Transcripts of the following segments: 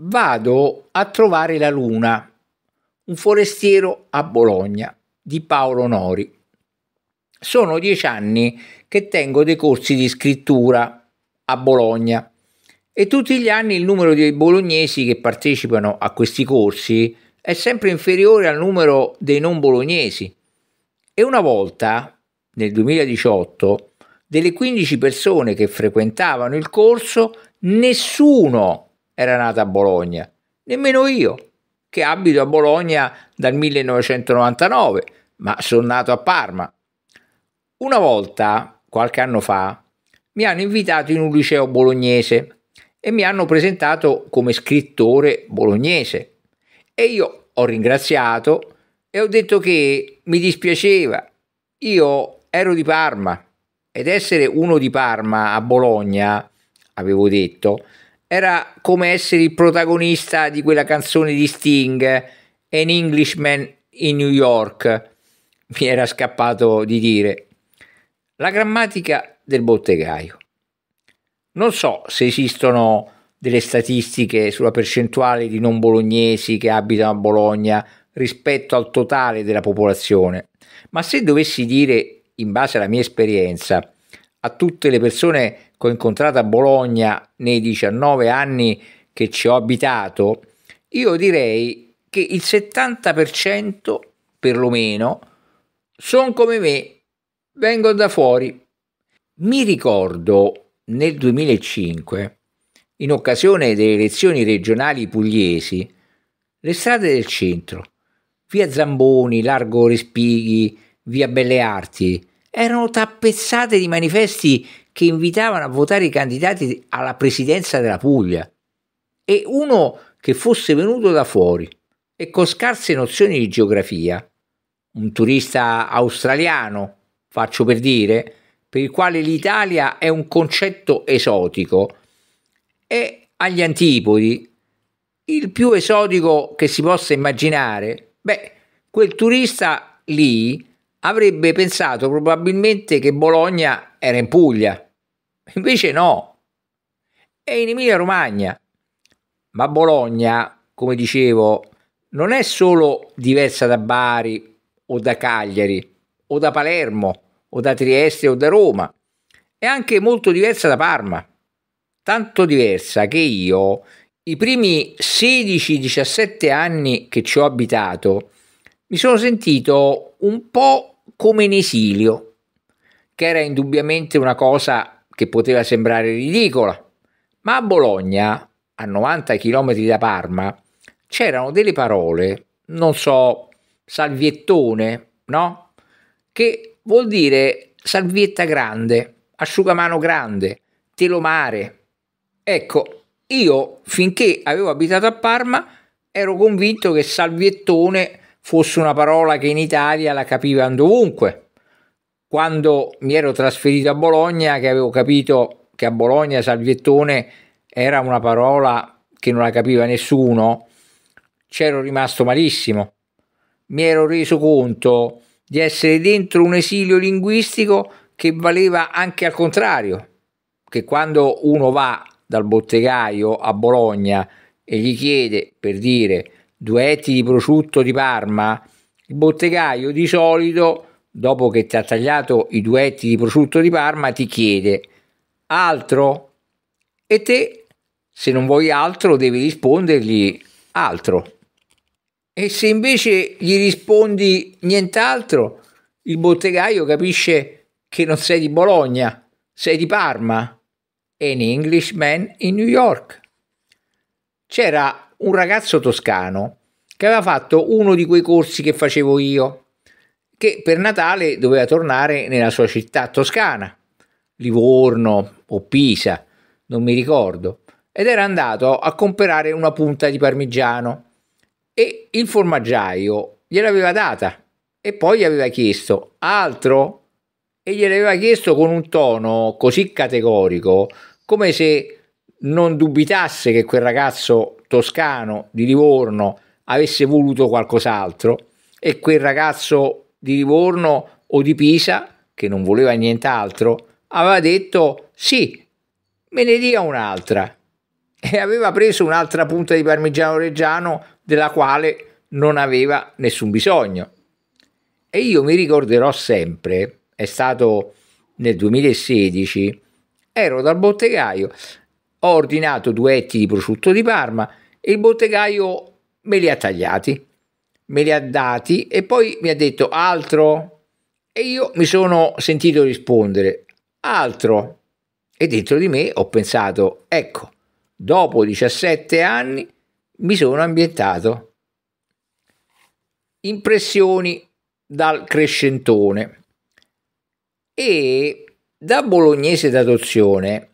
Vado a trovare la luna, un forestiero a Bologna di Paolo Nori. Sono dieci anni che tengo dei corsi di scrittura a Bologna e tutti gli anni il numero dei bolognesi che partecipano a questi corsi è sempre inferiore al numero dei non bolognesi. E una volta, nel 2018, delle 15 persone che frequentavano il corso, nessuno era nata a Bologna, nemmeno io, che abito a Bologna dal 1999, ma sono nato a Parma. Una volta, qualche anno fa, mi hanno invitato in un liceo bolognese e mi hanno presentato come scrittore bolognese. E io ho ringraziato e ho detto che mi dispiaceva. Io ero di Parma ed essere uno di Parma a Bologna, avevo detto, era come essere il protagonista di quella canzone di Sting, An Englishman in New York, mi era scappato di dire. La grammatica del bottegaio. Non so se esistono delle statistiche sulla percentuale di non bolognesi che abitano a Bologna rispetto al totale della popolazione, ma se dovessi dire, in base alla mia esperienza, a tutte le persone che ho incontrato a Bologna nei 19 anni che ci ho abitato, io direi che il 70% perlomeno sono come me, vengono da fuori. Mi ricordo nel 2005, in occasione delle elezioni regionali pugliesi, le strade del centro, via Zamboni, largo Respighi, via Belle Arti, erano tappezzate di manifesti che invitavano a votare i candidati alla presidenza della Puglia e uno che fosse venuto da fuori e con scarse nozioni di geografia, un turista australiano, faccio per dire, per il quale l'Italia è un concetto esotico, è agli antipodi il più esotico che si possa immaginare, beh, quel turista lì avrebbe pensato probabilmente che Bologna era in Puglia Invece no, è in Emilia-Romagna. Ma Bologna, come dicevo, non è solo diversa da Bari o da Cagliari o da Palermo o da Trieste o da Roma, è anche molto diversa da Parma. Tanto diversa che io, i primi 16-17 anni che ci ho abitato, mi sono sentito un po' come in esilio, che era indubbiamente una cosa che poteva sembrare ridicola, ma a Bologna, a 90 km da Parma, c'erano delle parole, non so, salviettone, no? Che vuol dire salvietta grande, asciugamano grande, telomare. Ecco, io finché avevo abitato a Parma ero convinto che salviettone fosse una parola che in Italia la capivano dovunque quando mi ero trasferito a Bologna, che avevo capito che a Bologna salviettone era una parola che non la capiva nessuno, c'ero rimasto malissimo. Mi ero reso conto di essere dentro un esilio linguistico che valeva anche al contrario, che quando uno va dal bottegaio a Bologna e gli chiede, per dire, due etti di prosciutto di Parma, il bottegaio di solito dopo che ti ha tagliato i duetti di prosciutto di Parma, ti chiede altro e te, se non vuoi altro, devi rispondergli altro. E se invece gli rispondi nient'altro, il bottegaio capisce che non sei di Bologna, sei di Parma. An Englishman in New York. C'era un ragazzo toscano che aveva fatto uno di quei corsi che facevo io che per Natale doveva tornare nella sua città toscana, Livorno o Pisa, non mi ricordo, ed era andato a comprare una punta di parmigiano e il formaggiaio gliel'aveva data e poi gli aveva chiesto altro e gliel'aveva chiesto con un tono così categorico come se non dubitasse che quel ragazzo toscano di Livorno avesse voluto qualcos'altro e quel ragazzo di Livorno o di Pisa, che non voleva nient'altro, aveva detto sì, me ne dia un'altra. E aveva preso un'altra punta di parmigiano reggiano della quale non aveva nessun bisogno. E io mi ricorderò sempre, è stato nel 2016, ero dal bottegaio, ho ordinato due etti di prosciutto di Parma e il bottegaio me li ha tagliati me li ha dati e poi mi ha detto altro e io mi sono sentito rispondere altro e dentro di me ho pensato ecco dopo 17 anni mi sono ambientato impressioni dal crescentone e da bolognese d'adozione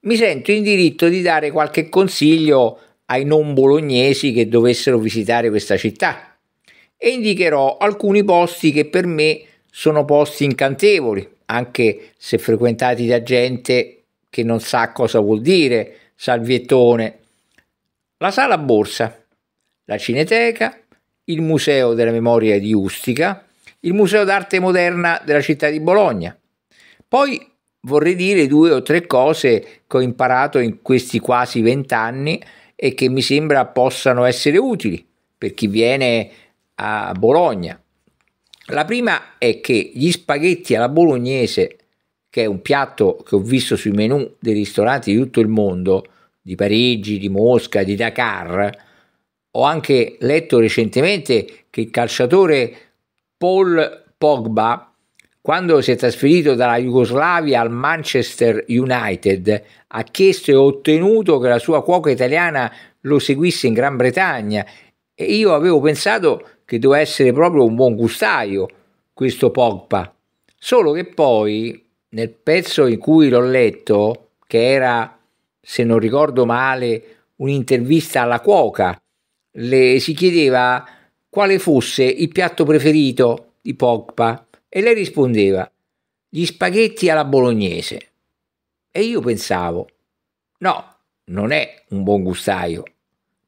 mi sento in diritto di dare qualche consiglio ai non bolognesi che dovessero visitare questa città e indicherò alcuni posti che per me sono posti incantevoli, anche se frequentati da gente che non sa cosa vuol dire salviettone. La sala borsa, la cineteca, il museo della memoria di Ustica, il museo d'arte moderna della città di Bologna. Poi vorrei dire due o tre cose che ho imparato in questi quasi vent'anni e che mi sembra possano essere utili per chi viene a Bologna. La prima è che gli spaghetti alla bolognese, che è un piatto che ho visto sui menù dei ristoranti di tutto il mondo, di Parigi, di Mosca, di Dakar, ho anche letto recentemente che il calciatore Paul Pogba, quando si è trasferito dalla Jugoslavia al Manchester United, ha chiesto e ottenuto che la sua cuoca italiana lo seguisse in Gran Bretagna e io avevo pensato che doveva essere proprio un buon gustaio questo Pogba. Solo che poi nel pezzo in cui l'ho letto, che era, se non ricordo male, un'intervista alla cuoca, le si chiedeva quale fosse il piatto preferito di Pogba e lei rispondeva gli spaghetti alla bolognese. E io pensavo, no, non è un buon gustaio,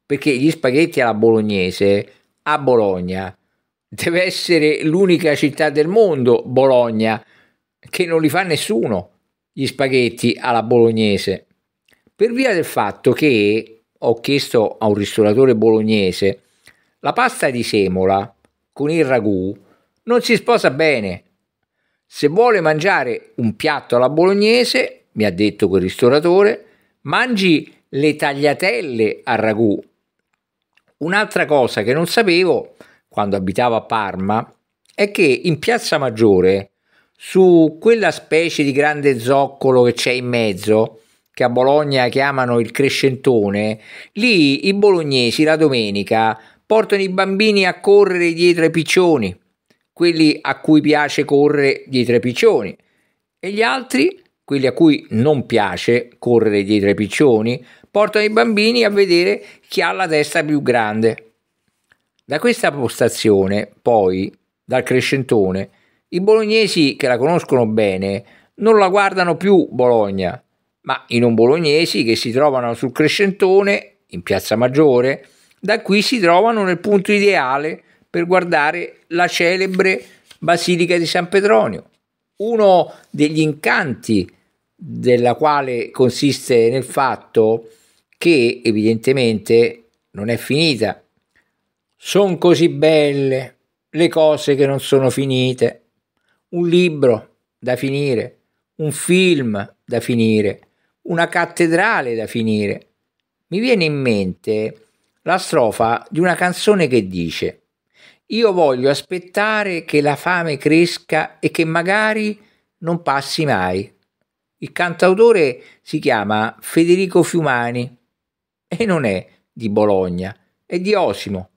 perché gli spaghetti alla bolognese a Bologna. Deve essere l'unica città del mondo, Bologna, che non li fa nessuno gli spaghetti alla bolognese. Per via del fatto che ho chiesto a un ristoratore bolognese la pasta di semola con il ragù non si sposa bene. Se vuole mangiare un piatto alla bolognese, mi ha detto quel ristoratore, mangi le tagliatelle al ragù Un'altra cosa che non sapevo quando abitavo a Parma è che in Piazza Maggiore, su quella specie di grande zoccolo che c'è in mezzo, che a Bologna chiamano il crescentone, lì i bolognesi la domenica portano i bambini a correre dietro ai piccioni, quelli a cui piace correre dietro ai piccioni, e gli altri quelli a cui non piace correre dietro ai piccioni, portano i bambini a vedere chi ha la testa più grande. Da questa postazione, poi, dal crescentone, i bolognesi che la conoscono bene non la guardano più Bologna, ma i non bolognesi che si trovano sul crescentone, in Piazza Maggiore, da qui si trovano nel punto ideale per guardare la celebre Basilica di San Petronio, uno degli incanti della quale consiste nel fatto che evidentemente non è finita. Sono così belle le cose che non sono finite. Un libro da finire, un film da finire, una cattedrale da finire. Mi viene in mente la strofa di una canzone che dice io voglio aspettare che la fame cresca e che magari non passi mai. Il cantautore si chiama Federico Fiumani e non è di Bologna, è di Osimo,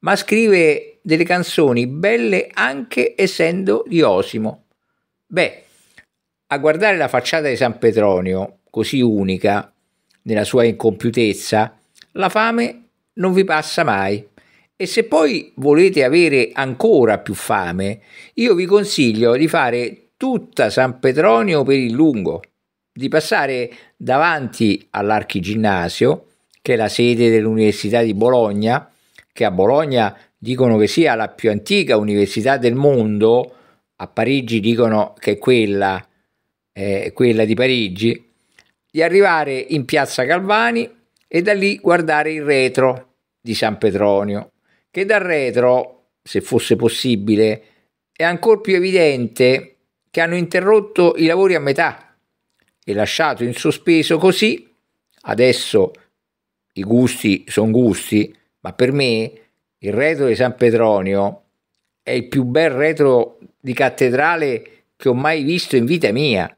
ma scrive delle canzoni belle anche essendo di Osimo. Beh, a guardare la facciata di San Petronio, così unica nella sua incompiutezza, la fame non vi passa mai. E se poi volete avere ancora più fame, io vi consiglio di fare tutta San Petronio per il lungo di passare davanti all'archiginnasio, che è la sede dell'Università di Bologna, che a Bologna dicono che sia la più antica università del mondo, a Parigi dicono che è quella, eh, quella di Parigi, di arrivare in piazza Calvani e da lì guardare il retro di San Petronio, che dal retro, se fosse possibile, è ancora più evidente che hanno interrotto i lavori a metà e lasciato in sospeso così. Adesso i gusti sono gusti, ma per me il retro di San Petronio è il più bel retro di cattedrale che ho mai visto in vita mia.